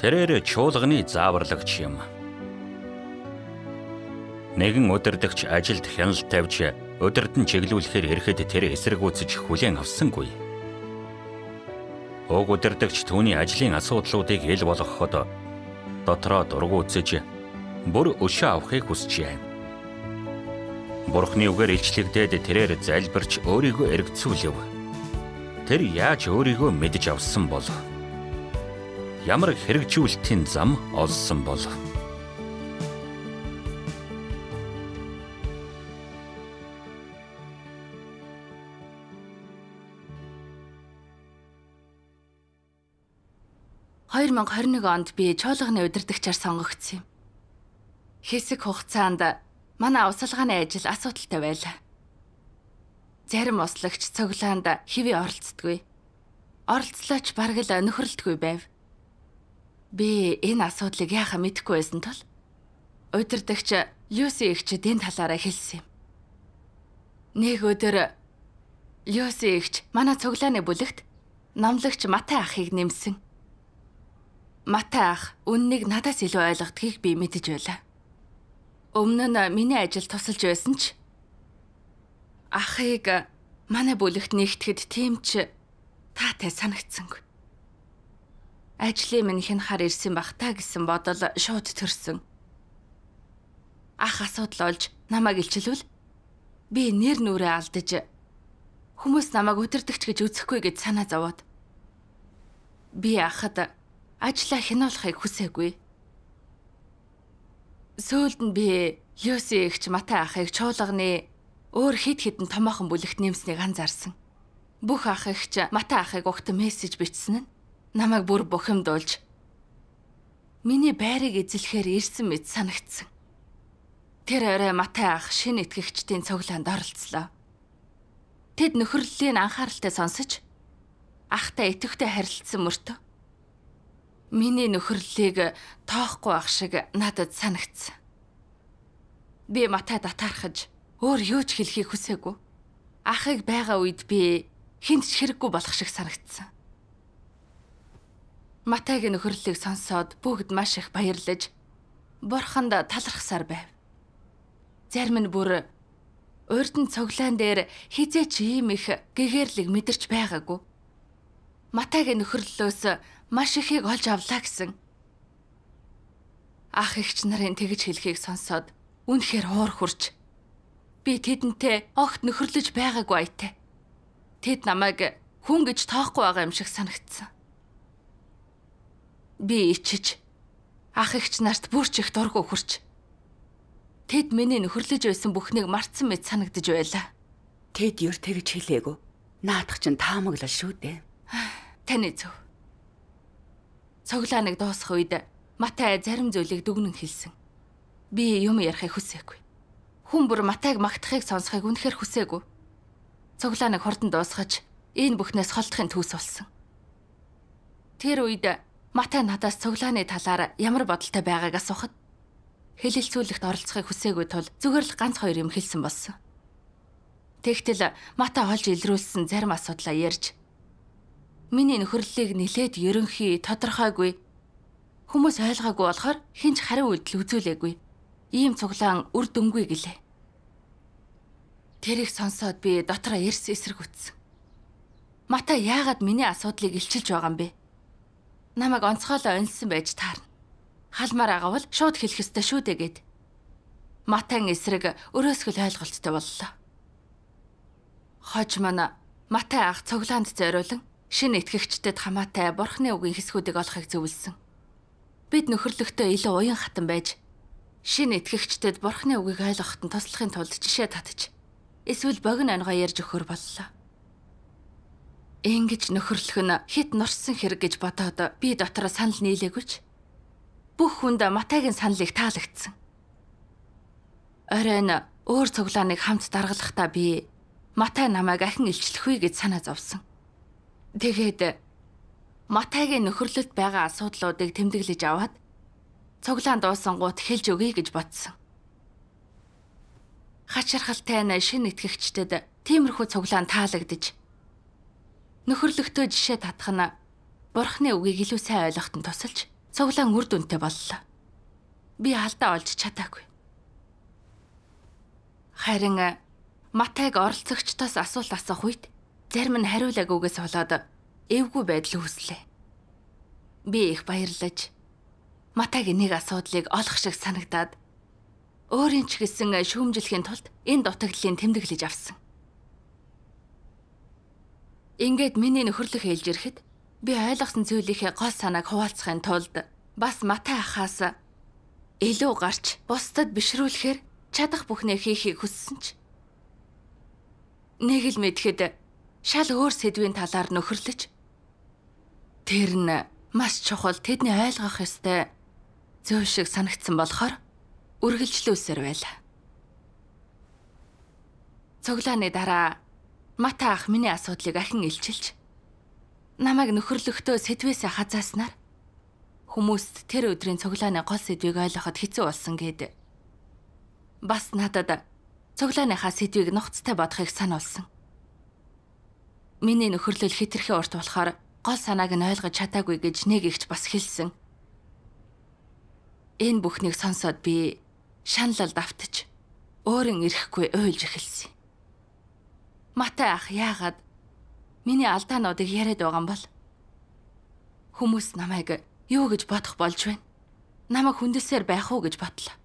Тэрээр чуулганы зааварлагч юм. Нэгэн өдөрдөгч ажилд хяналт тавьж өдөрдөн чиглүүлэхээр ирэхэд тэр эсэргүүцэж хүлээн авсангүй. Уг өдөрдөгч түүний ажлын асуудлуудыг ил болгоход дотроо дургуутсэж бүр өшөө авахыг хүсжээ. Бурхны үгээр илчлэгдээд тэрээр залбирч өөрийгөө эргцүүлв. Тэр яаж өөрийгөө мэдж авсан болов? ямар хэрэгжүүлэлтийн зам олсон бол Хоёр мянга хориныг онд би чуулганы удирдагчаар сонгогдсон юм. Хэсэг хугацаанд манай усалгааны ажил асуудалтай байлаа. Зарим услагч цоглоонд хэвээ оролцдоггүй. Оролцлооч бараг л нөхөрлөдгүй байв. Би энэ асуудлыг яахаа мэдэхгүй байсан тул удирдагч Люси эгчэд энэ талаараа хэлсэн юм. Нэг өдөр Люси эгч манай цуглааны бүлэгт намлагч Матай ахыг нэмсэн. Матай ах үннийг надаас илүү ойлгодгийг би мэдэж байлаа. Өмнө нь миний ажил тусалж байсан ч ахыг манай бүлэгт нэгтгэхэд тийм ч таатай санагдсангүй ажлын минь хянахаар ирсэн бах та гэсэн бодол шууд төрсөн. Ах асуудал олж намайг илчилвэл би нэр нүрээ алдаж хүмүүс намайг өдөрдөгч гэж үзэхгүй гэж санаа зовоод би ахад ажлаа хянуулахыг хүсээгүй. Сөүлд нь би Люси эгч Матай ахыг чуулганы өөр хид хідэн томоохон бүлэгт нэмснийг анзаарсан. Бүх ах эгч Матай ахыг угт мессеж бичсэн нь намайг бүр бухимдуулж миний байрыг эзлэхээр ирсэн мэт санагдсан. Тэр орой Матай ах шинэ итгэгчдийн цуглаанд оролцлоо. Тэд нөхөрлөлийн анхааралтай сонсож ахтай итгэвтэй харилцсан мөртөө миний нөхөрлөлийг тоохгүй ах шиг надад санагдсан. Би Матай татархаж өөр юу ч хэлхийг хүсээгүй. Ахыг байгаа үед би хинт ч хэрэггүй болох шиг санагдсан. Матайгийн нөхөрлөлийг сонсоод бүгд маш их баярлаж бурханд талархсаар байв. Зарим нь бүр урд нь цоглаан дээр хизээч ийм их гэгэрлэг мэдэрч байгаагүй. Матайгийн нөхөрлөлөөс маш ихийг олж авлаа гэсэн. Ах эгч нарын тэгж хэлхийг сонсоод үнэхээр уур хурж би тэдэнтэй огт нөхөрлөж байгаагүй айтай. Тэд намайг хүн гэж тоохгүй байгаа юм шиг санагдсан. Би ичиж ах ихч нарт бүрч их дургу өгөрч. Тэд миний нөхөрлөж байсан бүхнийг мартсан мэт санагдж байлаа. Тэд юр тэгж хэлээгүү. Наадах чинь таамаглал шүү дээ. Таны зөв. Цоглаа нэг дуусах үед Матай зарим зүйлийг дүгнэн хэлсэн. Би юм ярихыг хүсээгүй. Хүн бүр Матайг магтахыг сонсохыг үнэхээр хүсээгүй. Цоглаа нэг хурдан дуусгаж энэ бүхнээс холдохын төс болсон. Тэр үед Матай надаас цоглааны талаар ямар бодолтой байгааг асуухад хэлэлцүүлэхт оролцохыг хүсээгүй тул зүгээр л ганц хоёр юм хэлсэн болсон. Тэгтэл Матай олж илрүүлсэн зарим асуудлаа ярьж миний нөхөрлөлийг нилээд ерөнхий тодорхойгүй хүмүүс ойлгоогүй болохоор хинч хариу үйлдэл үзүүлээгүй. Ийм цуглаан үр дүнгүй гэлээ. Тэрийг сонсоод би дотроо эрс эсрэг үтсэн. Матай яагаад миний асуудлыг илчилж байгаа юм бэ? намайг онцгойлоо оньсон байж таарна. Халмаар агавал шууд хэлэх ёстой шүү дээ гэд. Матан эсрэг өрөөсгөл ойлголттой боллоо. Хож мана Матай ах цоглаанд зориулан шинэ итгэгчдэд хамаатай бурхны үгийн хэсгүүдийг олохыг зөвлөсөн. Бид нөхөрлөختөө илүү уян хатан байж шинэ итгэгчдэд бурхны үгийг ойлгоход туслахын тулд жишээ татж эсвэл богино өнгөөр ярьж өгөхөр боллоо. Ингэж нөхөрлөх нь хит норсон хэрэг гэж бодоод би дотроо санал нийлээгүйч. Бүх хүнд Матайгийн саналыг таалагдсан. Оройн өөр цуглааныг хамт даргалахдаа би Матай намайг ахин илчлэхгүй гэж санаа зовсон. Тэгээд Матайгийн нөхөрлөлт байгаа асуудлуудыг тэмдэглэж аваад цуглаан дуусангууд хэлж өгье гэж бодсон. Хачирхалтай нь шинэ итгэгчдэд тиймэрхүү цуглаан таалагдж Нөхөрлөгтөө жишээ татах нь бурхны үгийг илүү сайн ойлгохт нь тусалж цуглаан үр дүнтэй боллоо. Би алдаа олж чатаагүй. Харин э, Матайг оролцогчдоос асуулт асуух үед зарим нь хариулаагүйгээс болоод эвгүй байдал үүслээ. Би их баярлаж Матайг нэг асуудлыг олох шиг санагдаад өөрийн ч гэсэн э, шүүмжлэхийн тулд энэ дутагдлыг тэмдэглэж авсан. Ингээд миний нөхөрлөх ээлж ирэхэд би ойлгосон зүйлийнхээ гол санааг хуваалцахын тулд бас Матай ахаас илүү гарч бусдад бишрүүлэхээр чадах бүхнээ хийхийг хүссэн ч нэг л мэдхэд шал өөр сэдвийн талаар нөхөрлөж тэр нь маш чухал тэдний ойлгох ёстой зөв шиг санагдсан болохоор үргэлжлүүлсээр байлаа. Цоглааны дараа Мата ах миний асуудлыг ахин илчилж намайг нөхөрлөхдөө сэдвээс хазааснаар хүмүүст тэр өдрийн цоглааны гол сэдвийг ойлгоход хэцүү болсон гэд. Бас надад цоглааныхаа сэдвийг нухацтай бодохыг сануулсан. Миний нөхөрлөл хитрхийн урт болохоор гол санааг нь ойлгож чатаагүй гэж нэг ихч бас хэлсэн. Энэ бүхнийг сонсоод би шаналл давтаж өөрийн ирэхгүй ойлж эхэлсэн. Матай ах яагаад миний алдаануудыг яриад байгаа юм бол? Хүмүүс намайг юу гэж бодох болж байна? Намайг хүндэлсээр байх уу гэж бодлоо.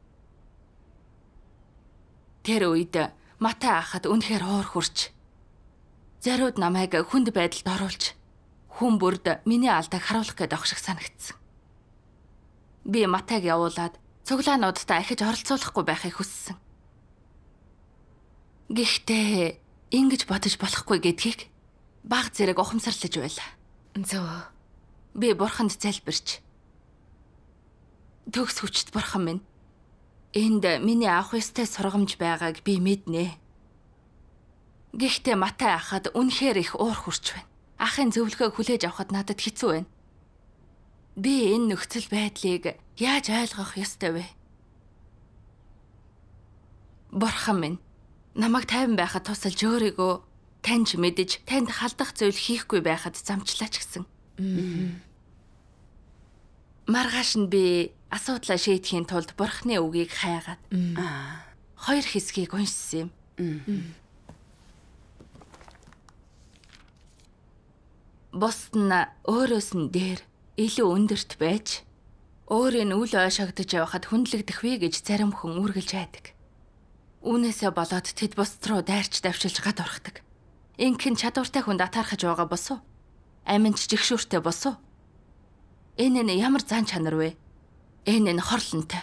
Тэр үед Матай ахад үнэхээр уур хурч. Зариуд намайг хүнд байдалд оруулж хүн бүрд миний алдааг харуулах гээд огших санагдсан. Би Матайг явуулаад цуглаануудтай ахиж оролцуулахгүй байхыг хүссэн. Гэхдээ ингэж бодож болохгүй гэдгийг баг зэрэг ухамсарлаж байла. Зөө. Би бурханд залбирч төгс хүчт бурхан минь. Энд миний авах ёстой сургамж байгааг би мэднэ. Гэхдээ Матай ахад үнэхээр их уур хурч байна. Ахын зөвлөгөө хүлээж авахд надад хэцүү байна. Би энэ нөхцөл байдлыг яаж ойлгох ёстой вэ? Бурхан минь намайг тайван байхад тусалж өөрийгөө таньж мэдэж танд халдах зүйл хийхгүй байхад замчлаач гэсэн. Маргааш нь би асуудлаа шийдэхийн тулд бурхны үгийг хайгаад хоёр хэсгийг уншсан юм. Бусд нь өөрөөс нь дээр илүү өндөрт байж өөрийн үл ойшагдж явахад хүндлэгдэх вэ гэж зарим хүн үргэлж айдаг. Үүнээсээ болоод тэд бусд руу дайрч давшилж гад орхдаг. Инхэн чадвартай хүнд атаархаж байгаа босуу. Амин жижигшүүртэй босуу. Энэ нь ямар зан чанар вэ? Энэ нь хорлонтой.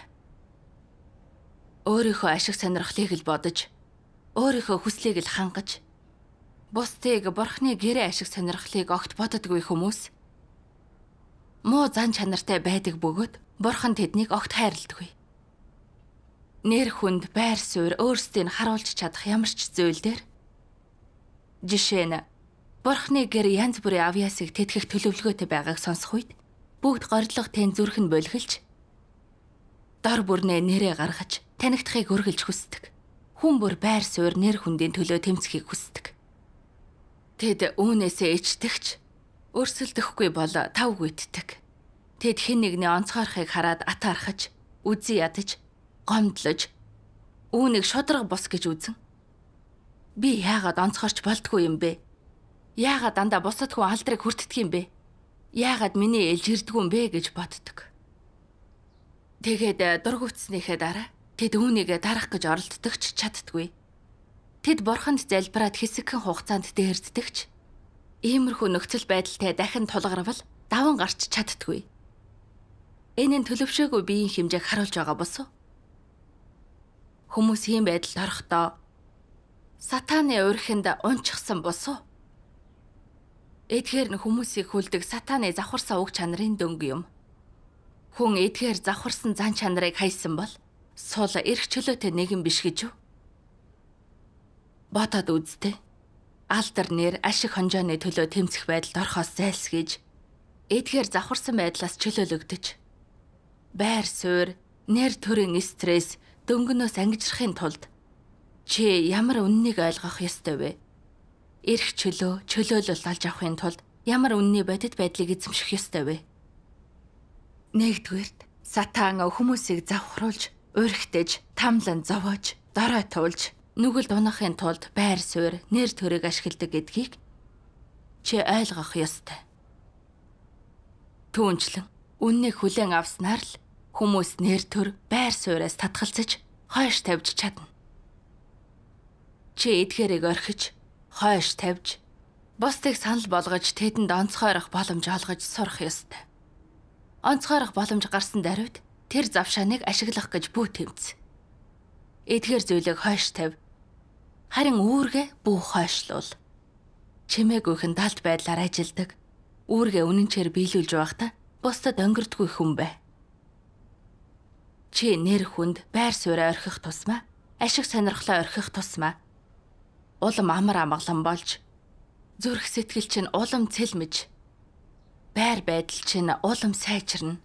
Өөрийнхөө ашиг сонирхлыг л бодож, өөрийнхөө хүслийг л хангаж, бусдыг бурхны гэрээ ашиг сонирхлыг огт боддоггүй хүмүүс муу зан чанартай байдаг бөгөөд бурхан тэднийг огт хайрладаггүй нэр хүнд байр суурь өөрсдийг харуулж чадах ямар ч зөөл дээр жишээ нь Бурхны гэр янз бүрийн авьяасыг тэтгэх төлөвлөгөөтэй байгааг сонсох үед бүгд гордлох тэн зүрхэн болхилж дор бүрнээ нэрээ гаргаж танигдахыг үргэлж хүсдэг. Хүн бүр байр суурь нэр хүндийн төлөө тэмцэхийг хүсдэг. Тэд үүнээсээ ичдэгч өрсөлдөхгүй бол тав гүйтдэг. Тэд хэн нэгний онцгойрхыг хараад атаархаж, үзий ядаж гомдлож үүнийг шодрог бус гэж үзэн. Би яагаад онцгорч болтгүй юм бэ? Яагаад дандаа бусад хүн алдрыг хүртдэг юм бэ? Яагаад миний ээлж ирдгүү юм бэ гэж боддог. Тэгээд э, дургуутснийхээ дараа тэд үүнийгээ дарах гэж оролддог ч чаддгүй. Тэд бурханд залбираад хэсэгхэн хугацаанд дээрддэг ч иймэрхүү нөхцөл байдалтай дахин тулгарвал даван гарч чаддгүй. Энэ нь төлөвшөөгүй биеийн хэмжээг харуулж байгаа бос уу? Хүмүүс ийм байдалд орохдоо сатаны урьхинд унчихсан босуу. Эдгээр нь хүмүүсийг хүлдэг сатаны завхарсан уг чанарын дөнгө юм. Хүн эдгээр завхарсан зан чанарыг хайсан бол сул эрх чөлөөтэй нэгэн биш гэж юу? Ботод үзтээ. Алдар нэр ашиг хонжооны төлөө тэмцэх байдалд орхоос зайлсхийж эдгээр завхарсан байдлаас чөлөөлөгдөж байр суурь, нэр төрийн стресс, дөнгөнөөс ангижрахын тулд чи ямар үннийг ойлгох ёстой вэ? Ирэх чөлөө, чөлөөлөлт алж авахын тулд ямар үнний бодит байдлыг эзэмших ёстой вэ? Нэгдүгээрт сатан хүмүүсийг завхруулж, урьхтэж, тамлан зовоож, дорой туулж, нүгэл дунахын тулд байр суурь, нэр төрийг ашигладаг гэдгийг чи ойлгох ёстой. Түүнчлэн үннийг хүлээн авснаар л Хүмүүс нэр төр байр сууриас татгалзаж хойш тавьж чадна. Чи эдгэрийг орхиж, хойш тавьж, бусдыг санал болгож тэдэнд онцгойрох боломж олгож сурах ёстой. Онцгойрох боломж гарсан даруйд тэр завшааныг ашиглах гэж бүү тэмц. Эдгэр зүйлийг хойш тавь. Харин үүргээ бүү хойшлуул. Чимээг өөхн талд байдлаар ажилдаг. Үүргээ үнэнчээр биелүүлж байхдаа бусдад өнгөрдгүй хүн бай. Чи нэр хүнд байр сууриа орхих тусмаа ашиг сонирхлоо орхих тусмаа улам амар амгалан болж зүрх сэтгэл чинь улам цэлмэж байр байдал чинь улам сайжирна.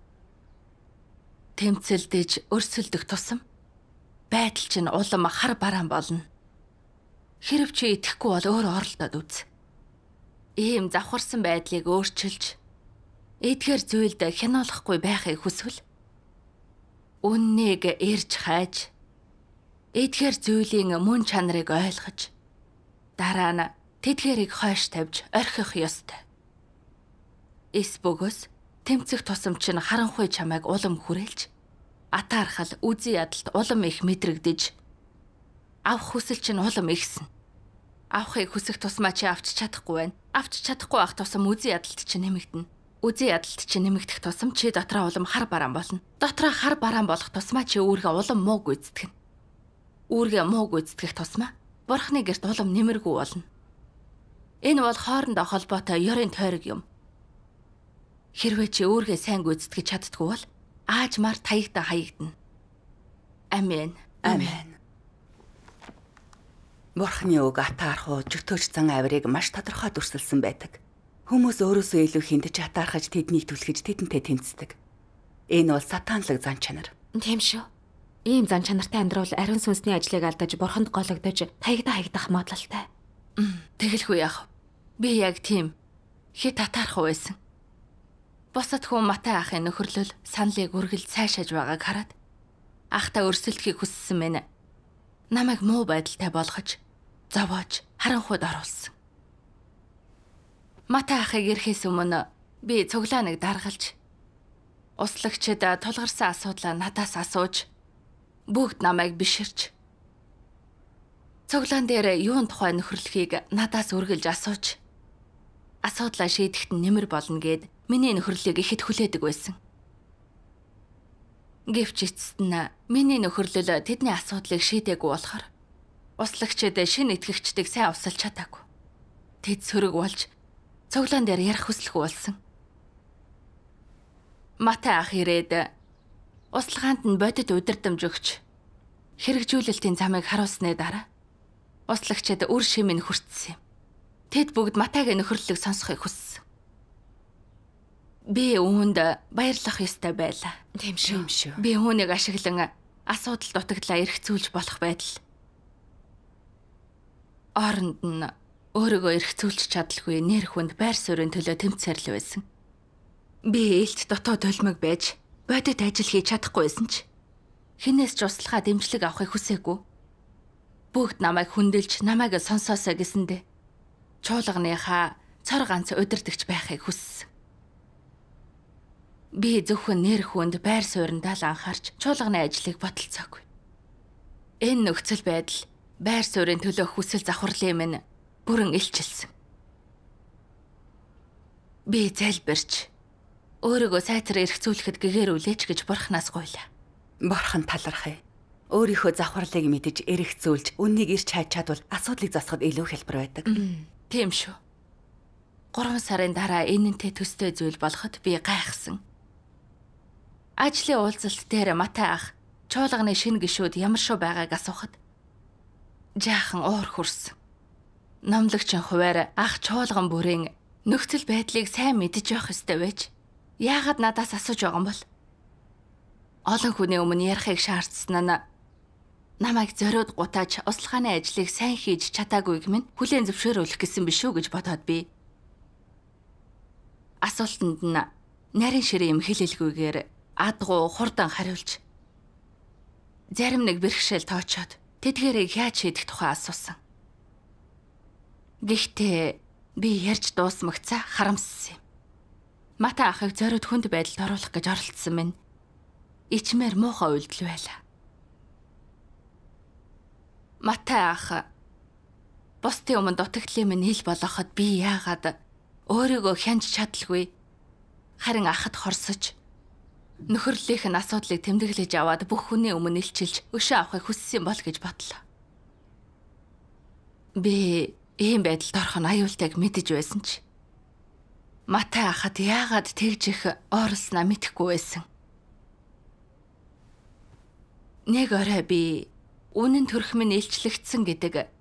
Тэмцэлдэж өрсөлдөх тусам байдал чинь улам хар бараан болно. Хэрв чи итгэхгүй бол өөр оролдоод үз. Ийм завхарсан байдлыг өөрчилж эдгээр зүйлд хяналахгүй байхыг хүсвэл үннийг эрж хайж эдгээр зүйлийн мөн чанарыг ойлгож дараа нь тэдгэрийг хойш тавьж орхих ёстой. Эс бөгөөс тэмцэх тусамч нь харанхуй чамайг улам хүрээлж атаархал үзий ядалт улам их мэдрэгдэж авах хүсэл чинь улам ихсэн. Авахыг хүсэх тусмаа чи авч чадахгүй байна. Авч чадахгүй ах тусам үзий ядалт чинь нэмэгдэнэ. Үзэн ядалт чи нэмэгдэх тусам чи дотроо улам хар бараан болно. Дотроо хар бараан болох тусмаа чи үүргээ улам муу гүйцэтгэн. Үүргээ муу гүйцэтгэх тусмаа бурхны герт улам нэмэргүй болно. Энэ бол хоорондоо холбоотой ёрийн тойрог юм. Хэрвээ чи өөргөө сайн гүйцэтгэж чаддгүй бол аажмаар таягда хаягдана. Амен. Амен. Бурхны үг атаархуу, жөтөөч зан авирыг маш тодорхой дүрсэлсэн байдаг. Хүмүүс өөрөөсөө илүү хүнд чатаархаж тэднийг түлхэж тэдэнтэй тэмцдэг. Энэ бол сатанлаг зан чанар. Тийм шүү. Ийм зан чанартай амьдрал ариун сүнсний ажлыг алдаж бурханд гологдож таягда хаягдах модлолтой. Тэгэлгүй яах вэ? Би яг тийм хит татарах байсан. Бусад хүн матай ахын нөхөрлөл саналыг үргэлж цаашааж байгааг хараад ахта өрсөлдөхийг хүссэн мэнэ. Намайг муу байдалтай болгож зовоож харанхуйд оруулсан. Мата ахыг ирэхээс өмнө би цуглаа нэг даргалж услагчд тулгарсан асуудлаа надаас асууж бүгд намайг биширч цуглаан дээр юун тухай нөхөрлөхийг надаас үргэлж асууж асуудлаа шийдэхэд нэмэр болно гэд миний нөхөрлөлийг ихэд хүлээдэг байсан. Гэвч эцэст нь миний нөхөрлөл тэдний асуудлыг шийдээгүй болохоор услагчд шинэ итгэгчдийг сайн усалж чадаагүй. Тэд сөрөг болж цоглон дээр ярих хүслэхгүй болсон. Матай ах ирээд услахаанд нь бодит удирдамж өгч хэрэгжүүлэлтийн замыг харуулсны дараа услагчид үр шимийн хүртсэн юм. Тэд бүгд Матайгийн нөхөрлөлийг сонсохыг хүссэн. Би үүнд баярлах ёстой байлаа. Тийм шүү. Би үүнийг ашиглан асуудал дутагдлаа эргцүүлж болох байдал. Оронд нь Өөрийгөө эргцүүлж чадалгүй нэр хүнд байр суурийн төлөө тэмцээр л байсан. Би ээлт дотоод толмог байж бодит ажил хийж чадахгүй байсан ч хинээс ч услахаа дэмжлэг авахыг хүсээгүй. Бүгд намайг хүндэлж намайг сонсоосоо гэсэндэ. Чуулганыхаа цор ганц удирдахч байхыг хүссэн. Би зөвхөн нэр хүнд байр суурьндаа л анхаарч чуулганы ажлыг боталцаагүй. Энэ нөхцөл байдал байр суурийн төлөөх хүсэл завхарлын минь бүрэн илчилсэн. Би залбирч өөрийгөө сайтар эргцүүлэхэд гэгэрүүлээч гэж бурхнаас гуйлаа. Бурхан талархъя. Өөрийнхөө завхарлыг мэдэж эргцүүлж үннийг ирч хайж чадвал асуудлыг засахад илүү хэлбэр байдаг. Тийм шүү. 3 сарын дараа энэнтэй төстэй зүйл болоход би гайхсан. Ажлын уулзалт дээр Матай ах чуулганы шинэ гişүүд ямар шоу байгааг асуухад жаахан уур хүрсэн. Номлогчин хуваарь ах чуулган бүрийн нөхцөл байдлыг сайн мэдэж явах ёстой байж. Яагаад надаас асууж байгаа юм бол? Олон хүний өмнө ярихыг шаардсан нь намайг зориуд гутааж услахааны ажлыг сайн хийж чатаагүйг минь хүлээн зөвшөөрөх гэсэн биш үү гэж бодоод би. Асуултанд нь нарийн ширээ юм хэлэлгүйгээр адгуу хурдан хариулж зарим нэг бэрхшээл тоочоод тэдгээрийг яаж шийдэх тухай асуусан. Гэхдээ би ярьж дуусмагцаа харамссан юм. Мата ахыг зориуд хүнд байдалд оруулах гэж оролдсон минь ичмээр муухай үйлдэл байлаа. Матай ах бусдын өмнө дутагдлын минь ил болгоход би яагаад өөрийгөө хянж чадлгүй харин ахад хорсож нөхөрлийнх нь асуудлыг тэмдэглэж аваад бүх хүний өмнө илчилж өшөө авахыг хүссэн бол гэж бодлоо. Би ийм байдалд орох нь аюултайг мэдэж байсан ч Матай ахад яагаад тэгж их оролсноо мэдэхгүй байсан. Нэг орой би үнэн төрх минь илчлэгдсэн гэдэг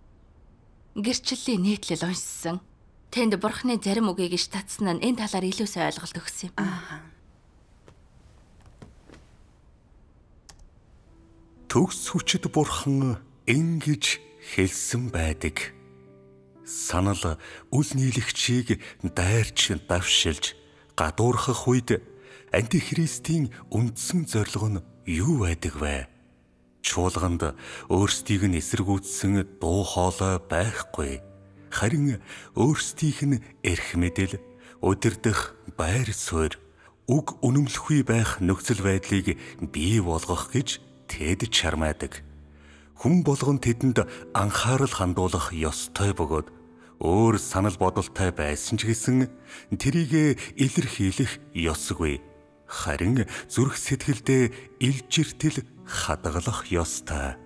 гэрчлэлийн нийтлэл уншсан. Тэнд бурхны зарим үгийг иш татсан нь энэ талаар илүү сайн ойлголт өгсөн юм. Аа. Төгс хүчит бурхан ингэж хэлсэн байдаг санал үл нийлэгчийг дайрч давшилж гадуурхах үед антихристийн үндсэн зорилго нь юу байдаг вэ? Чуулганд өөрсдийг нь эсэргүүцсэн дуу хоолой байхгүй. Харин өөрсдийнх нь эрх мэдэл, өдөрдөх байр суурь, үг үнэмлэхгүй байх нөхцөл байдлыг бий болгох гэж тэд чармаадаг. Хүн болгон тэдэнд анхаарал хандуулах ёстой бөгөөд өөр санал бодолтой байсан ч гэсэн тэрийг илэрхийлэх ёсгүй. Харин зүрх сэтгэлдээ илжиртэл хадгалах ёстой.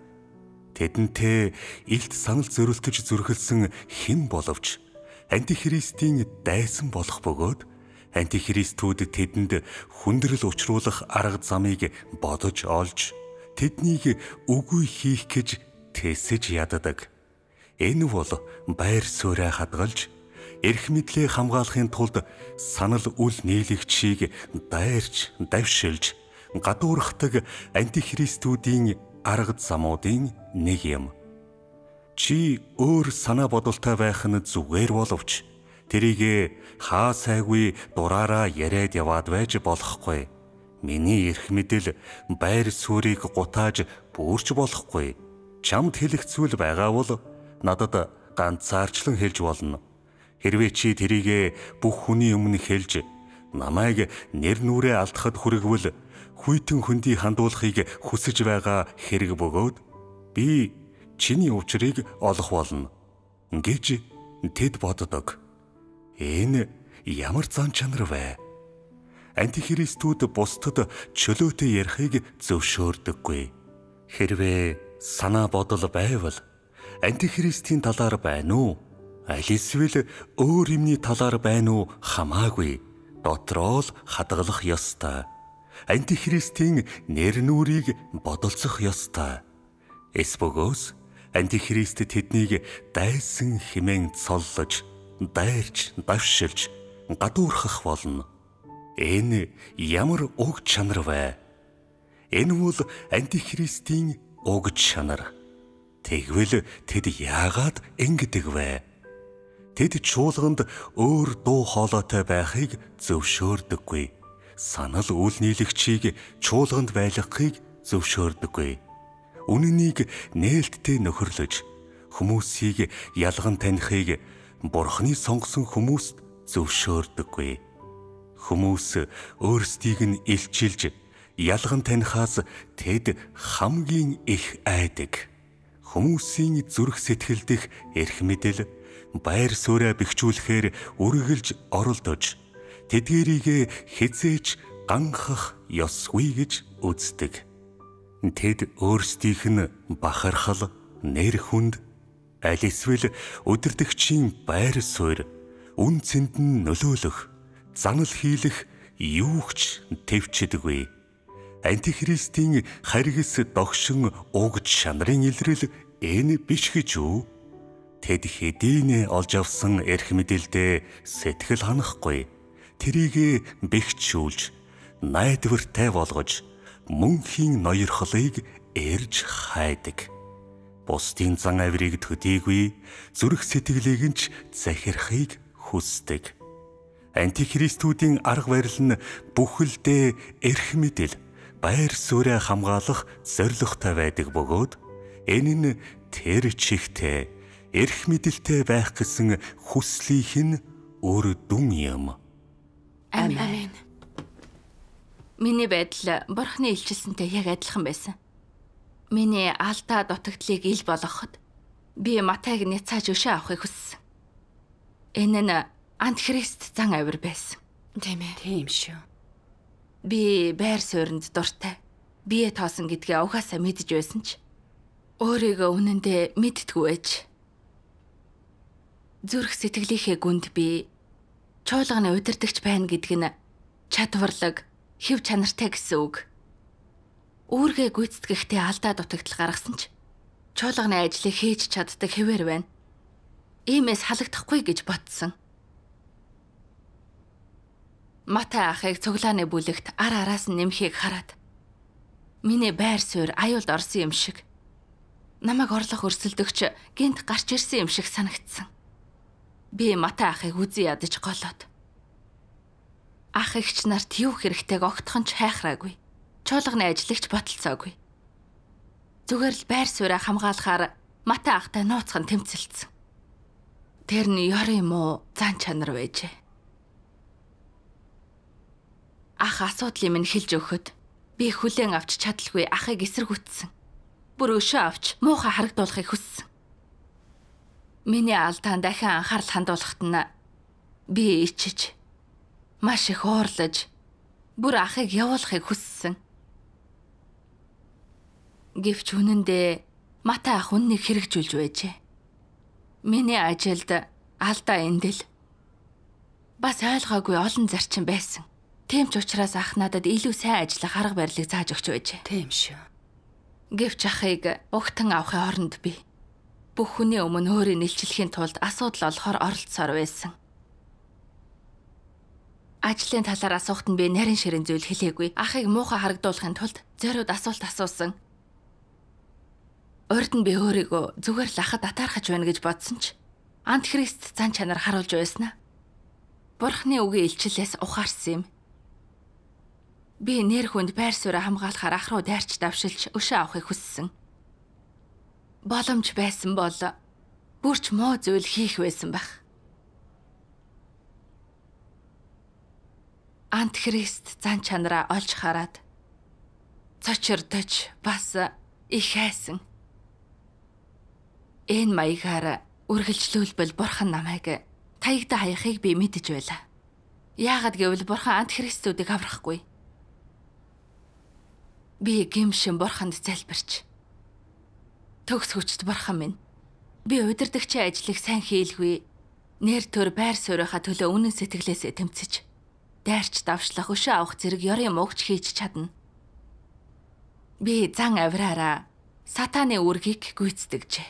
Тэдэнтэй илт санал зөрүүлтөж зүрхэлсэн хэн боловч антихристийн дайсан болох бөгөөд антихристүүд тэдэнд хүндрэл учруулах арга замыг бодож олж тэднийг үгүй хийх гэж тэсэж яддаг. Энэ бол байр суурь хадгалж эрх мэдлээ хамгаалахын тулд санал үл нийлэгчийг дайрч давшилж гадуурхдаг антихристүүдийн арга замуудын нэг юм. Чи өөр санаа бодолтой байх нь зүгээр боловч тэрийг хаа сайгүй дураараа яриад яваад байж болохгүй. Миний эрх мэдэл байр суурийг гутааж бүөрч болохгүй. Чамд хэлэх зүйл байгаа бол надад ганцаарчлан хэлж болно. Хэрвээ чи тэрийгэ бүх хүний өмнө хэлж намайг нэр нүрээ алдахад хүрэгвэл хүйтэн хөндий хандуулахыг хүсэж байгаа хэрэг бөгөөд би чиний учрыг олох болно гэж тэд боддог. Энэ ямар зан чанар вэ? Антихристүүд бусдад чөлөөтэй ярихыг зөвшөөрдөггүй. Хэрвээ санаа бодол байвал антихристийн талаар байна уу? Аль эсвэл өөр юмний талаар байна уу хамаагүй. Дотроо л хадгалах ёстой. Антихристийн нэр нүрийг бодолцох ёстой. Эс бөгөөс антихрист тэднийг дайсан химэн цоллож, дайрч, давшилж, гадуурхах болно. Энэ ямар уг чанар вэ? Энэ бол антихристийн уг чанар. Тэгвэл тэд яагаад ингэдэг вэ? Тэд чуулганд өөр дуу хоолойтой байхыг зөвшөөрдөггүй. Санал үйлнийлэгчийг чуулганд байлгахыг зөвшөөрдөггүй. Үннийг нээлттэй нөхөрлөж хүмүүсийг ялган танихыг бурхны сонгосон хүмүүст зөвшөөрдөггүй. Хүмүүс өөрсдийг нь илчилж ялган танихаас тэд хамгийн их айдаг хүмүүсийн зүрх сэтгэл дэх эрх мэдэл байр сууриа бэхжүүлэхээр үргэлж оролдож тэдгэрийг хизээч ганхах ёсгүй гэж үздэг. Тэд өөрсдийнх нь бахархал, нэр хүнд аль эсвэл өдөртөгчийн байр суурь үн цэнд нь нөлөөлөх, занал хийлэх юугч төвчдөггүй антихристийн харгис догшин угж шанарын илрэл энэ биш гэж үү? Тэд хэдийнэ олж авсан эрх мэдэлдээ сэтгэл ханахгүй тэрийг бэхжүүлж найдвартай болгож мөнхийн ноёрхлыг эрж хайдаг. Бусдын зан авирыг төдийгүй зүрх сэтгэлийг нь ч захирахыг хүсдэг. Антихристүүдийн арга барил нь бүхэлдээ эрх мэдэл байр суурь хамгаалах зорилготой байдаг бөгөөд энэ нь тэр чихтэй эрх мэдэлтэй байх гэсэн хүслийнх нь өөр дүн юм. Амен. Миний байдал бурхны илчилсэнтэй яг адилхан байсан. Миний алдаа дутагдлыг ил болгоход би Матайг няцааж өшөө авахыг хүссэн. Энэ нь антихрист зан авир байсан. Тийм ээ. Тийм шүү. Би байр сууринд дуртай. Бие тоосон гэдгээ угаасаа мэдж байсан ч өөрийгөө үнэндээ мэдтгүй байж. Зүрх сэтгэлийнхээ гүнд би чуулганы удирдахч байна гэдг нь чадварлаг, хэв чанартай гэсэн үг. Үүргээ гүйцэтгэхдээ алдаа дутагдал гаргасан ч чуулганы ажлыг хийж чаддаг хэвээр байна. Иймээс халагдахгүй гэж бодсон. Матай ахыг цоглааны бүлэгт ар араас нь нэмхийг хараад миний байр суурь аюулд орсон юм шиг намайг орлох өрсөлдөгч гинт гарч ирсэн юм шиг санагдсан. Би Матай ахыг үгүй ядаж голоод ах эгч нарт юу хэрэгтэйг огтхон ч хайхраагүй. Чуулганы ажиллагч боталцаагүй. Зүгээр л байр сууриа хамгаалахаар Матай ахтай нууцхан тэмцэлцсэн. Тэр нь ёр юм уу? Зан чанар байжээ ах асуудлыг минь хэлж өгөхөд би хүлээн авч чадалгүй ахыг эсэргүүцсэн. Бүр өшөө авч муухай харагдуулахыг хүссэн. Миний алдаан дахин анхаарал хандуулахад нь би ичиж маш их уурлаж бүр ахыг явуулахыг хүссэн. Гэвч үнэндээ Матай ах үннийг хэрэгжүүлж байжээ. Миний ажилд алдаа эндэл бас ойлгоогүй олон зарчим байсан. Тийм ч учраас ах надад илүү сайн ажиллах арга барилыг зааж өгч байжээ. Тийм шүү. Гэвч ахыг угтан авахын оронд би бүх хүний өмнө өөрийг нэлчлэхийн тулд асуудал олохоор оролцоор байсан. Ажлын талаар асуухт нь би нарийн ширэн зүйл хэлээгүй. Ахыг муухай харагдуулахын тулд зориуд асуулт асуусан. Урд нь би өөрийгөө зүгээр л ахад атаархаж байна гэж бодсон ч Антихрист зан чанар харуулж байснаа. Бурхны үгийн илчлэлээс ухаарсан юм. Би нэр хүнд байр сууриа хамгаалахаар ах руу дайрч давшилж өшөө авахыг хүссэн. Боломж байсан бол бүрч муу зүйл хийх байсан байх. Антихрист зан чанараа олж хараад цочирдож бас их хайсан. Энэ маягаар үргэлжлүүлбэл бурхан намайг таягда хаяхыг би мэдэж байлаа. Яагад гэвэл бурхан антихристүүдийг аврахгүй. Би гимшин бурханд залбирч төгс хүчт бурхан минь. Би удирдахчийн ажлыг сайн хийлгүй. Нэр төр байр суурийнхаа төлөө үнэн сэтгэлээсээ тэмцэж дайрч давшлах өшөө авах зэрэг ёрын мөгч хийж чадна. Би зан авираараа сатааны үргийг гүйцэтгэжээ.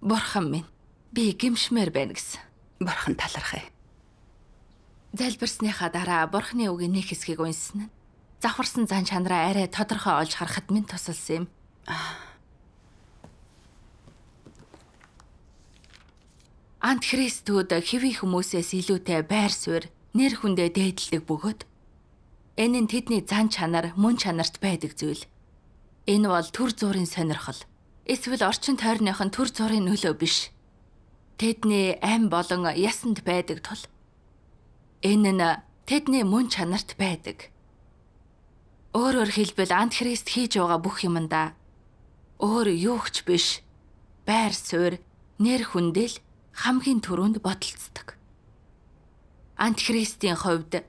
Бурхан минь, би гимшмээр байна гэсэн. Бурхан талархъя. Залбирсныхаа дараа бурхны үгийн нэг хэсгийг унснаа завхарсан зан чанараа арай тодорхой олж харахад минь тусалсан юм. Ант Христүүд хэвийн хүмүүсээс илүүтэй байр суурь, нэр хүндээ дээдэлдэг бөгөөд энэ нь тэдний зан чанар, мөн чанарт байдаг зүйл. Энэ бол төр зуурын сонирхол. Эсвэл орчин тойрныхын төр зуурын нөлөө биш. Тэдний ам болон ясанд байдаг тул энэ нь тэдний мөн чанарт байдаг. Өөрөөр хэлбэл Антихрист хийж байгаа бүх юмдаа өөр юу ч биш. Байр суурь, нэр хүндэл хамгийн түрүүнд бодолцдог. Антихристийн хувьд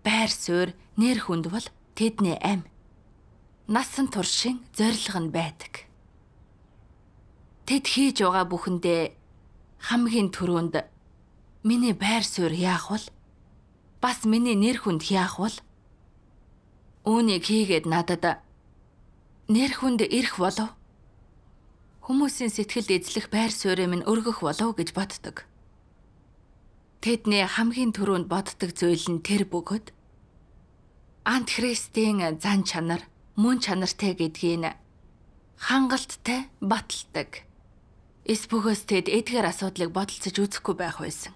байр суурь, нэр хүнд бол тэдний амь. Насан туршийн зориг нь байдаг. Тэд хийж байгаа бүхэндээ хамгийн түрүүнд миний байр суурь яах вэ? Бас миний нэр хүнд яах вэ? Үүнийг хийгээд надад нэр хүнд ирэх болов. Хүмүүсийн сэтгэлд эзлэх байр суурь минь өргөх болов гэж боддог. Тэдний хамгийн түрүүнд боддог зүйл нь тэр бөгөөд Антихристийн зан чанар, мөн чанартай гэдгийг хангалттай баталдаг. Эс бөгөөс тэд эдгээр асуудлыг бодолцож үзэхгүй байх байсан.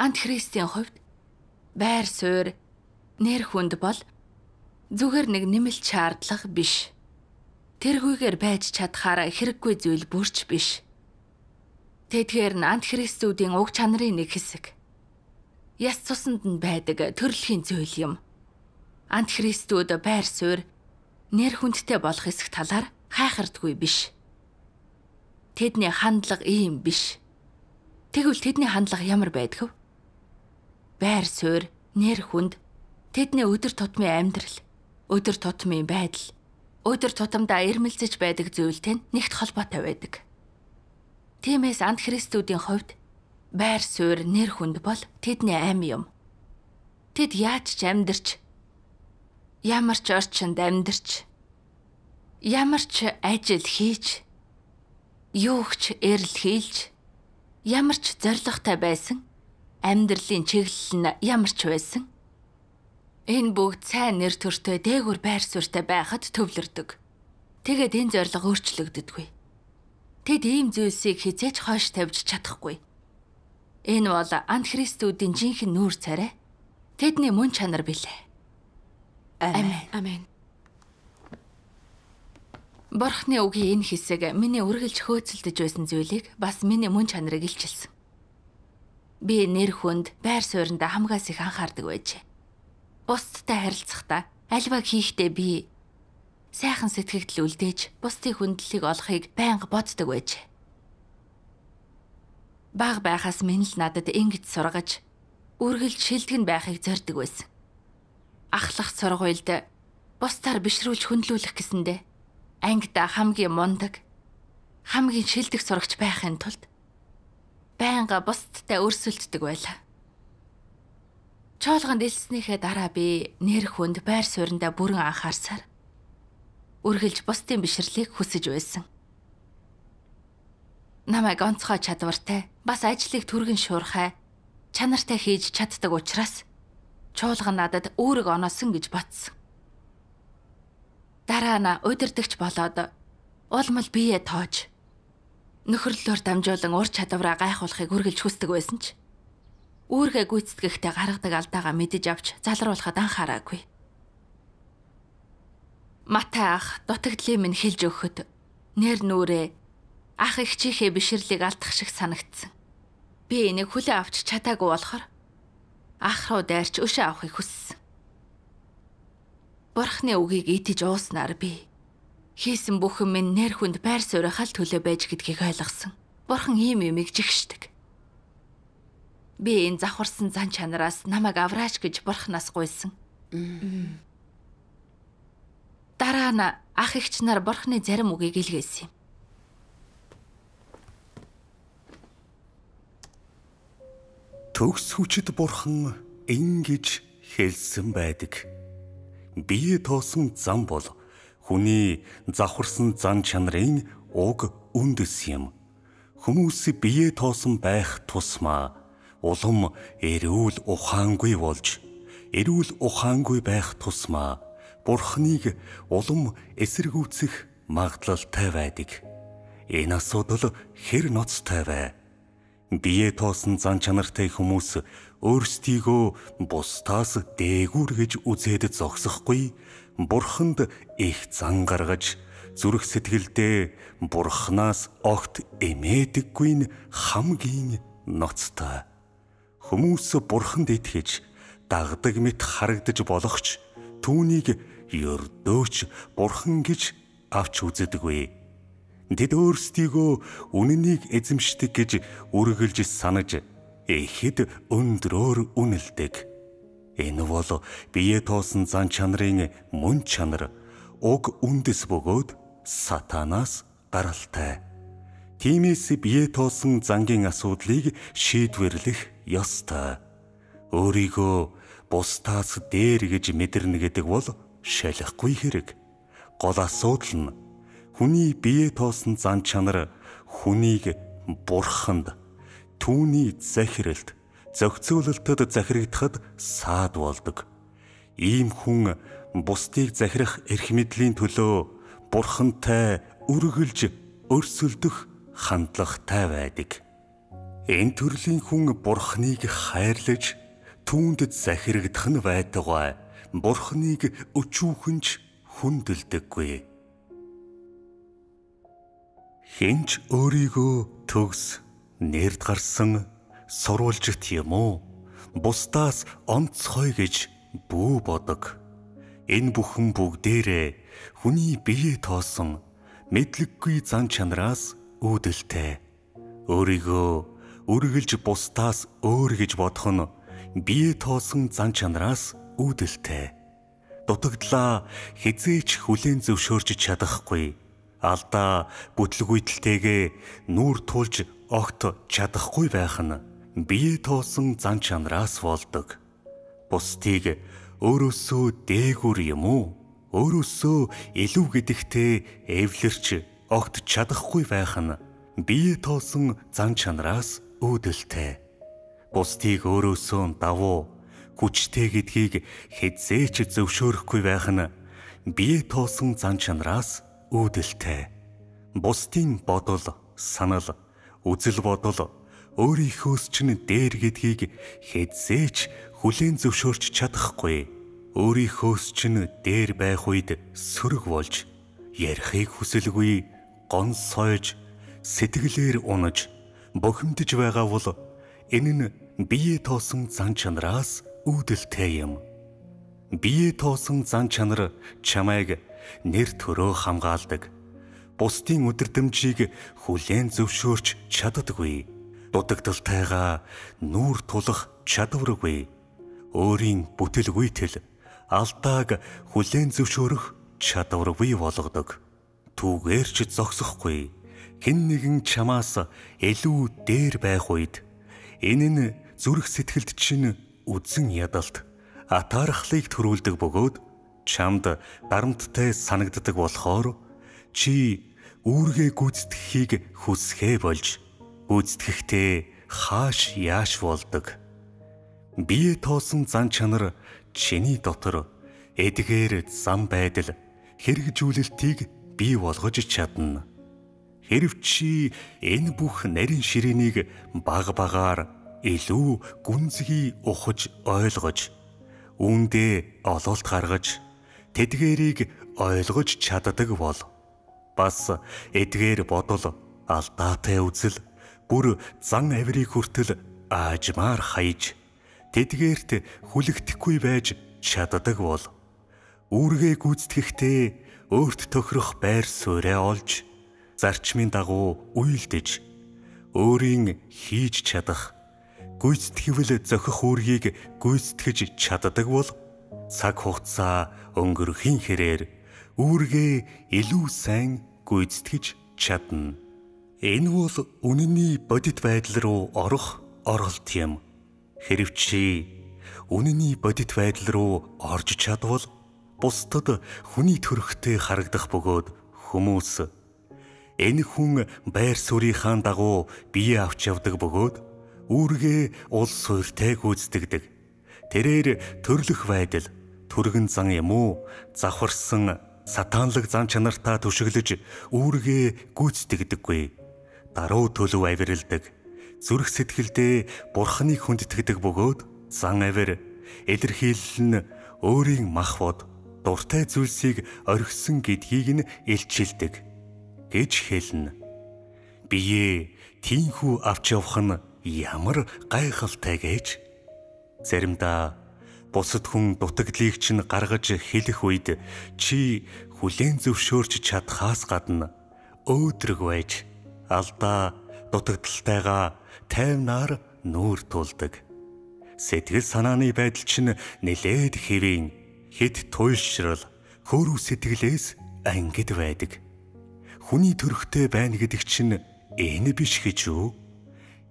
Антихристийн хувьд байр суурь, нэр хүнд бол Зүгээр нэг нэмэлт шаардлага биш. Тэрхүүгээр байж чадхаараа хэрэггүй зүйл бүрч биш. Тэдгээр нь ант христүүдийн уг чанарын нэг хэсэг. Яс цуснд нь байдаг төрөлхийн зүйл юм. Ант христүүд байр суурь нэр хүндтэй болох хэсэг талаар хайхардгүй биш. Тэдний хандлага ийм биш. Тэгвэл тэдний хандлага ямар байдгав? Байр суурь, нэр хүнд тэдний өдөр тутмын амьдрал өдөр тутмын байдал өдөр тутамдаа ирмэлцэж байдаг зүйлтэй нэгт холбоотой байдаг. Тиймээс ант христүүдийн хувьд байр суурь нэр хүнд бол тэдний ам юм. Тэд яаж ч амьдарч ямар ч орчинд амьдарч ямар ч ажил хийж юугч эрэл хийлж ямар ч зоригтой байсан амьдралын чиглэл нь ямар ч байсан Энэ бүгд сайн нэр төртэй дээгүр байр суурьтай байхад төвлөрдөг. Тэгэд энэ зорилго өөрчлөгддөггүй. Тэд ийм зүйлсийг хизээч хойш тавьж чадахгүй. Энэ бол антихристүүдийн жинхэнэ нүүр царай. Тэдний мөн чанар билээ. Амен. Амен. Борхны үгийн энэ хэсэг миний үргэлж хөөцөлдөж байсан зүйлийг бас миний мөн чанарыг илчилсэн. Би нэр хүнд, байр суурьнд хамгаас их анхаардаг байжээ. Бусдтай харилцахдаа альва хийхдээ би сайхан сэтгэгдэл үлдээж бусдын хүндлэлийг олохыг байнга боддог байж. Баг байхаас минь л надад ингэж сургаж үргэлж шилдэгэн байхыг зорддог байсан. Ахлах сургуульд бусдаар бишрүүлж хөндлүүлэх гэсэндэ ангида хамгийн мундаг хамгийн шилдэг сурагч байхын тулд байнга бусдтай өрсөлддөг байлаа. Чоолгонд илснийхээ дараа би нэр хүнд байр суурьндаа бүрэн анхаарсаар үргэлж бусдын бишрлийг хүсэж байсан. Намайг онцгой чадвартай, бас ажлыг түргэн шуурхай, чанартай хийж чаддаг учраас чуулган надад үүрэг оноосон гэж батсан. Дараа нь удирдахч болоод улмал биеэ тоож нөхөрлөлөөр дамжуулан ур чадвараа гайхуулахыг үргэлж хүсдэг байсан ч Үүргээ гүйцэтгэхдээ гаргадаг алдаагаа мэдэж авч залруулахад анхаараагүй. Матай ах дутагдлын минь хэлж өгөхөд нэр нүрээ ах эгчийнхээ бишрлийг алдах шиг санагдсан. Би энийг хүлээн авч чатаагүй болохоор ах руу дайрч өшөө авахыг хүссэн. Бурхны үгийг итгэж ууснаар би хийсэн бүхэн минь нэр хүнд байр суурьхал төлөө байж гэдгийг ойлгосон. Бурхан ийм юм игжигшдэг. Би энэ завхарсан зан чанараас намайг авраач гэж бурхнаас гуйсан. Дараа нь ах эгч нар бурхны зарим үгийг илгээсэн юм. Төгс хүчит бурхан ингэж хэлсэн байдаг. Бие тоосон зам бол хүний завхарсан зан чанарын уг үндэс юм. Хүмүүс бие тоосон байх тусмаа улам эрүүл ухаангүй болж эрүүл ухаангүй байх тусмаа бурхныг улам эсэргүүцэх магадлалтай байдаг. Энэ асуудал хэр ноцтой вэ? Бие тоосон зан чанартай хүмүүс өөрсдийгөө бусдаас дээгүүр гэж үзээд зогсохгүй бурханд их зан гаргаж зүрх сэтгэлдээ бурхнаас огт эмээдэггүй нь хамгийн ноцтой хүмүүс бурханд итгэж дагдаг мэт харагдаж болох ч түүнийг ердөөч бурхан гэж авч үзэдэггүй. Тэд өөрсдийгөө үннийг эзэмшдэг гэж үргэлж санаж эхэд өндрөөр үнэлдэг. Энэ бол бие тоосон зан чанарын мөн чанар уг үндэс бөгөөд сатанаас гаралтай. Тимээс бие тоосон зангийн асуудлыг шийдвэрлэх ёстой. Өөрийгөө бусдаас дээр гэж мэдэрнэ гэдэг бол шалахгүй хэрэг. Гол асуудал нь хүний бие тоосон зан чанар хүнийг бурханд түүний захиралд зохицуулалтад захирагдахад саад болдог. Ийм хүн бусдыг захирах эрх мэдлийн төлөө бурхантай үргэлж өрсөлдөх хандлагатай байдаг. Энэ төрлийн хүн бурхныг хайрлаж түүнд захирагдах нь байтугай бурхныг өчүүхэнч хүндэлдэггүй. Хинч өөрийгөө төгс нэрд гарсан сурвалжт юм уу? Бусдаас онцгой гэж бүү бодог. Энэ бүхэн бүгдээрээ хүний бие тоосон мэдлэггүй зан чанараас үүдэлтэй. Өөрийгөө үргэлж бусдаас өөр гэж бодох нь бие тоосон зан чанараас үүдэлтэй. Дутагдлаа хизээч хүлээн зөвшөөрч чадахгүй. Алдаа бүтлгүйтэлтэйгээ нүур тулж огт чадахгүй байх нь бие тоосон зан чанараас болдог. Бусдыг өөрөөсөө дээгүр юм уу? Өөрөөсөө илүү гэдэгтээ эвлэрч огт чадахгүй байх нь бие тоосон зан чанараас үүдэлтэй. Бусдыг өөрөөсөө давуу хүчтэй гэдгийг хязээч зөвшөөрөхгүй байх нь бие тоосон зан чанараас үүдэлтэй. Бусдын бодол, санал, үзэл бодол өөрийнхөөс ч нь дээр гэдгийг хязээч хүлээн зөвшөөрч чадахгүй. Өөрийнхөөс ч нь дээр байх үед сөрөг болж ярихыг хүсэлгүй гон сойж сэтгэлээр унаж бухимдж байгаа бол энэ нь бие тоосон зан чанараас үүдэлтэй юм. Бие тоосон зан чанар чамайг нэр төрөө хамгаалдаг. Бусдын өдөрдмжийг хүлээн зөвшөөрч чаддаггүй. Дутагдaltaйгаа нүур тулах чадваргүй. Өөрийн бүтэлгүй тэл алдааг хүлээн зөвшөөрөх чадваргүй болгодог. Түүгээр ч зогсохгүй хэн нэгэн чамаас илүү дээр байх үед энэ нь зүрх сэтгэлд чинь үдсэн ядалт атаархлыг төрүүлдэг бөгөөд чамд дарамттай санагддаг болохоор чи үүргээ гүйцэтгэхийг хүсхээ болж гүйцэтгэхдээ хааш яаш болдог бие тоосон зан чанар чиний дотор эдгээр зам байдал хэрэгжүүлэлтийг бий болгож чадна Хэрв чи энэ бүх нарийн ширээнийг баг багаар илүү гүнзгий ухаж ойлгож үүндээ ололт гаргаж тэдгэрийг ойлгож чаддаг бол бас эдгээр бодол алдаатай үзэл бүр зан авирыг хүртэл аажмаар хаяж тэдгээрт хүлэгдэхгүй байж чаддаг бол үүргээ гүйцэтгэхдээ өөрт тохирох байр суурь олж зарчмын дагуу үйлдэж өөрийн хийж чадах гүйцэтгэвэл зохих үүргийг гүйцэтгэж чаддаг бол цаг хугацаа өнгөрөхийн хэрээр үүргээ илүү сайн гүйцэтгэж чадна. Энэ бол үнэний бодит байдал руу орох оролт юм. Хэрв чи үнэний бодит байдал руу орж чадвал бусдад хүний төрхтэй харагдах бөгөөд хүмүүс Энэ хүн байр суурийнхаа дагуу бие авч явдаг бөгөөд үүргээ ул суйртай гүйцэтгэдэг. Тэрээр төрлөх байдал, түргэн зан юм уу, завхарсан сатанлаг зан чанартаа төшөглөж үүргээ гүйцэтгэдэггүй. Даруу төлөв авирилдаг. Зүрх сэтгэлдээ бурхныг хүндтгэдэг бөгөөд зан авир илэрхийлэл нь өөрийн мах бод дуртай зүйлсийг орхисон гэдгийг нь илчилдэг гэж хэлнэ. Биеэ тийхүү авч явах нь ямар гайхалтай гэж заримдаа бусад хүн дутагдлыг чинь гаргаж хэлэх үед чи хүлээн зөвшөөрч чадхаас гадна өөдрөг байж алдаа дутагдлалтайгаа таймнаар нүүр тулдаг. Сэтгэл санааны байдал чинь нэлээд хэвэн, хэд туйлшрал, хөөрхөн сэтгэлээс ангид байдаг хүний төрхтэй байна гэдэг чинь энэ биш гэж үү?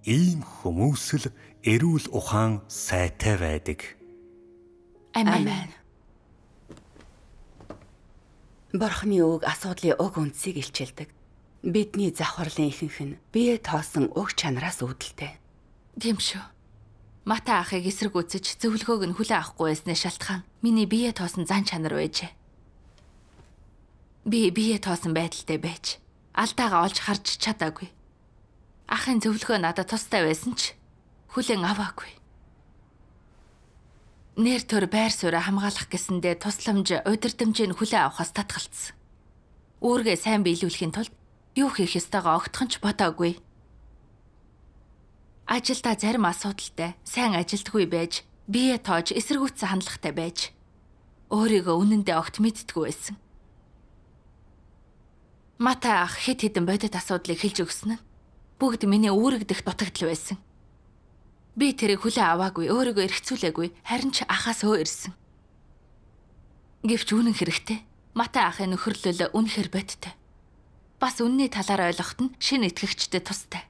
Ийм хүмүүс л эрүүл ухаан сайтай байдаг. Амен. Борхны үг асуудлын уг үндсийг илчилдэг. Бидний завхарлын ихэнх нь бие тоосон уг чанараас үүдэлтэй. Тийм шүү. Мата ахыг эсрэг үзэж зөвлөгөөг нь хүлээн авахгүй байснаа шалтгаан миний бие тоосон зан чанар байжээ. Би бие тоосон байдалтай байж алдаагаа олж харж чадаагүй. Ахын зөвлөгөө надад тустай байсан ч хүлэн аваагүй. Нэр төр байр сууриа хамгаалах гэсэндээ тусламж удирдамжийн хүлээ авахаас татгалцсан. Үүргээ сайн биелүүлэхин тулд юу хийх ёстойгоо огтхон ч бодоогүй. Ажилда зарим асуудалтай сайн ажилтгүй байж бие тоож эсэргүүцсэн хандлагатай байж өөрийгөө үнэндээ огт мэдтгүй байсан. Матай ах хэд хэдэн бодит асуудлыг хэлж өгсөн нь бүгд миний үүрэгдэх дутагдал байсан. Би тэрийг хүлээн аваагүй, өөрийгөө эргцүүлээгүй, харин ч ахаас өө ирсэн. Гэвч үнэн хэрэгтэй. Матай ахын нөхөрлөл үнэхэр бодтой. Бас үнний талаар ойлгоход нь шин итгэгчтэй тустай.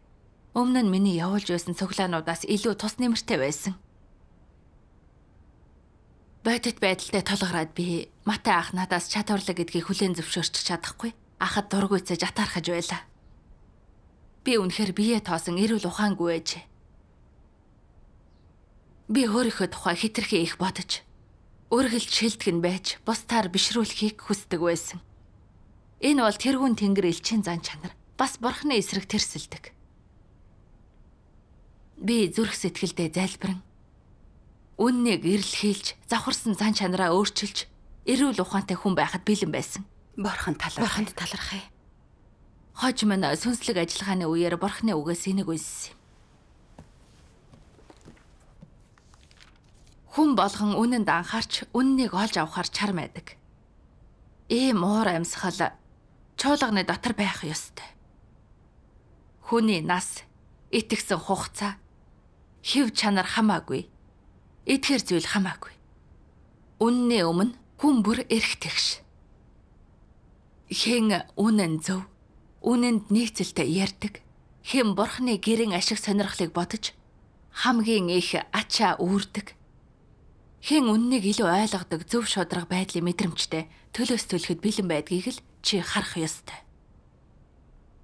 Өмнө нь миний явуулж байсан цуглаануудаас илүү тус нэмэртэй байсан. Бодит байдалтай толгороод би Матай ах надаас чатварлаг гэдгийг хүлээн зөвшөөрч чадахгүй ахад дургүй цэж атаархаж байла. Би үнэхээр бие тоосон эрүүл ухаангүй ээж. Би өөрийнхөө тухай хитрхи их бодож үргэлж шилтгэн байж бусдаар бишрүүлэхийг хүсдэг байсан. Энэ бол тэрүүн тэнгэр элчин зан чанар. Бас бурхны эсрэг тэрсэлдэг. Би зүрх сэтгэлдээ залбирэн үннийг эрэлхийлж, завхарсан зан чанараа өөрчилж, эрүүл ухаантай хүн байхад бэлэн байсан. Борхон талархай. Борхонд талархай. Хож мань сүнслэг ажиллагааны үеэр бурхны үгээс энийг унссан юм. Хүн болгон үнэнд анхаарч үннийг олж авахар чар байдаг. Ийм уур амьсгал чуулганы дотор байх ёстой. Хүний нас, итгэсэн хугацаа, хэв чанар хамаагүй. Итгэр зүйл хамаагүй. Үннээ өмнө хүн бүр эрх тэгш. Хэн үнэн зөв, үнэнд нээцэлтэй ярьдаг. Хэн бурхны гэрэн ашиг сонирхлыг бодож хамгийн их ачаа үүрдэг. Хэн үннийг илүү ойлгодог зөв шударга байдлын мэдрэмжтэй төлөөс төлөхөд бэлэн байдгийг л чи харах ёстой.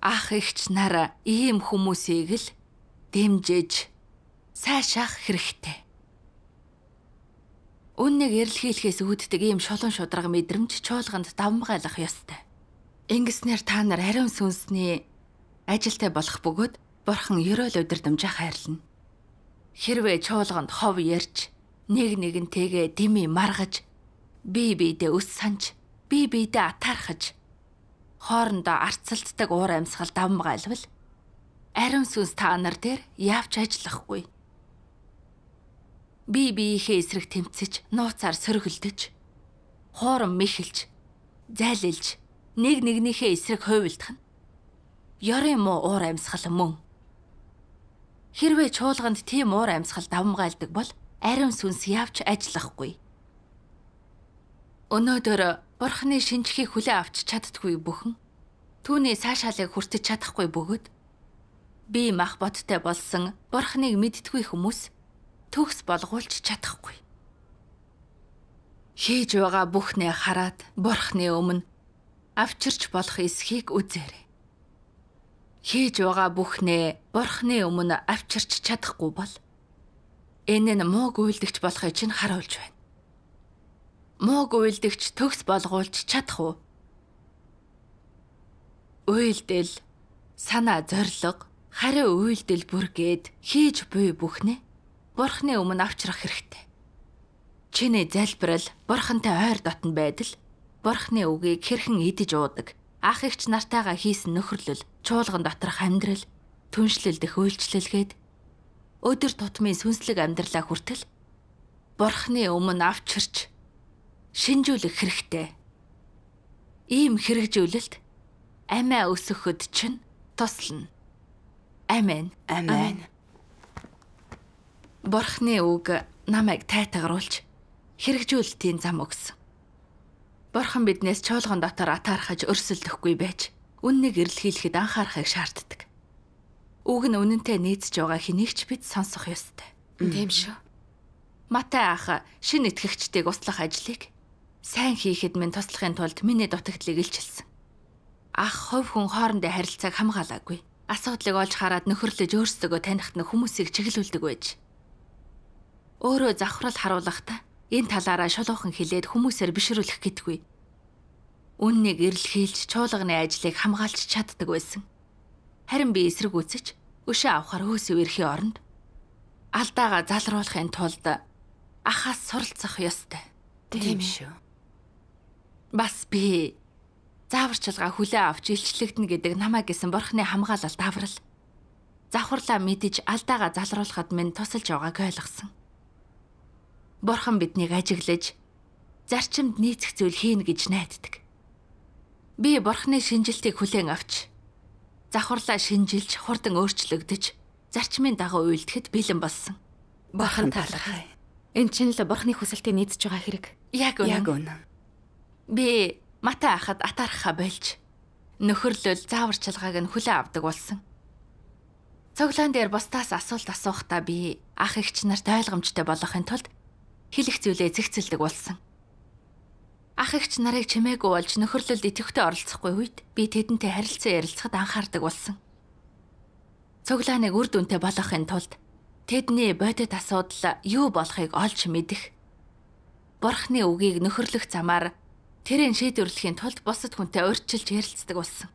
Ах ихч нараа ийм хүмүүсийг л дэмжиж сайшаах хэрэгтэй. Үннийг эрэлхийлэхээс үүддэг ийм шулуун шударга мэдрэмж чуулганд давмгайлах ёстой. Ингэснээр та нар ариун сүнсний ажилтай болох бөгөөд бурхан ерөөл өдөрдмжаа хайрлна. Хэрвээ чуулганд хов ярьж, нэг нэгнтэйгээ дими маргаж, бие биедээ өс санж, бие биедээ атаархаж, хоорондоо арцалцдаг уур амьсгал давмгайлвал ариун сүнс та нар дээр явж ажиллахгүй. Бие биеийнхээ эсрэг тэмцэж, нууцаар сөргөлдөж, хуурам мэхэлж, зайлэлж нэг нэгнийхээ эсрэг хуйлдах нь. Ёр юм уу уур амьсгал мөн? Хэрвээ чуулганд тийм уур амьсгал давмгайлдаг бол ариун сүнс явж ажиллахгүй. Өнөөдөр Бурхны шинжхийг хүлээ авч чаддгүй бүхэн түүний цаашаалыг хүртэж чадахгүй бөгөөд би мах бодтой болсон Бурхныг мэдтгүй хүмүүс төгс болгуулж чадахгүй. Хийж байгаа бүхнээ хараад Бурхны өмнө авчирч болох эсхийг үзээрэй. Хийж байгаа бүхнээ бурхны өмнө авчирч чадахгүй бол энэ нь мууг үйлдэгч болохыг чинь харуулж байна. Мууг үйлдэгч төгс болгуулж чадах уу? Үйлдэл, санаа зориг, хариу үйлдэл бүргээд хийж буй бүхнээ бурхны өмнө авчрах хэрэгтэй. Чиний залбирал бурхантай ойр дотн байдал бурхны үгийг хэрхэн идэж уудаг, ах ихч нартайгаа хийсэн нөхөрлөл, чуулган доторх амьдрал, түншлэл дэх үйлчлэлгээд өдөр тутмын сүнслэг амьдралаа хүртэл бурхны өмнө авчирч шинжүүлэх хэрэгтэй. Ийм хэрэгжүүлэлт амиа өсөхөд чинь туслана. Амен. Амен. Бурхны үг намайг тайтгаруулж хэрэгжүүлэлтийн зам өгсөн. Борхон биднээс чуулган дотор атаархаж өрсөлдөхгүй байж үннийг эрэлхийлэхэд анхаарахыг шаарддаг. Үг нь үнэнтэй нийцж байгаа хэнийг ч бид сонсох ёстой. Тийм шүү. Матай ах шинэ итгэгчдийг услах ажлыг сайн хийхэд минь туслахын тулд миний дутагдлыг илчилсэн. Ах хов хүн хоорондоо харилцааг хамгаалаагүй. Асуудлыг олж хараад нөхөрлөж өөрсдөө таних нь хүмүүсийг чиглүүлдэг байж. Өөрөө завхрал харуулахдаа энэ талаараа шулуухан хэлээд хүмүүсээр бишрүүлэх гэдгүй. Үннийг эрэлхийлж чуулганы ажлыг хамгаалж чаддаг байсан. Харин би эсрэг үсэж өшөө авахар хөөсөв ирэхи оронд алдаагаа залруулахын тулд ахаас суралцах ёстой. Тийм шүү. Бас би зааварчилгаа хүлээ авч илчлэгдэнэ гэдэг намаа гэсэн бурхны хамгаалалт аврал. Завхарлаа мэдэж алдаагаа залруулахад минь тусалж байгааг ойлгосон. Бурхан биднийг ажиглаж зарчимд нийцэх зүйл хийнэ гэж найддаг. Би Бурханы шинжилтийг хүлээн авч завхарлаа шинжилж хурдан өөрчлөгдөж зарчмын дагуу үйлдэхэд бэлэн болсон. Бурхан таалгахай. Энэ чинь л Бурханы хүсэлтэд нийцэж байгаа хэрэг. Яг үнэн. Яг үнэн. Би Матай ахад атаархаа болж нөхөрлөл зааварчилгааг нь хүлээн авдаг болсон. Цоглон дээр бусдаас асуулт асуухтаа би ах эгч нарт ойлгомжтой болохын тулд хэл их зүйлээ зэгцэлдэг болсон. Ах ихч нарыг чимээгүй болж нөхөрлөлд идэвхтэй оролцохгүй үед би тэдэнтэй харилцан ярилцахад анхаардаг болсон. Цуглааныг үр дүнтэй болгохын тулд тэдний бодит асуудал юу болохыг олж мэдэх бурхны үгийг нөхөрлөх замаар тэрэн шийдвэрлэхийн тулд бусад хүнтэй урьдчилж ярилцдаг болсон.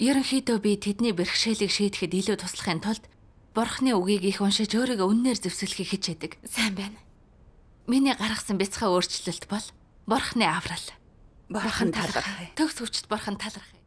Ерөнхийдөө би тэдний бэрхшээлийг шийдэхэд илүү туслахын тулд Бурхны үгийг их уншиж өөрийгөө үннээр зөвсөглөхийг хичээдэг. Сайн байна. Миний гаргасан бяцхан өөрчлөлт бол Бурхны аврал. Бурхан талархай. Төгс хүчит Бурхан талархай.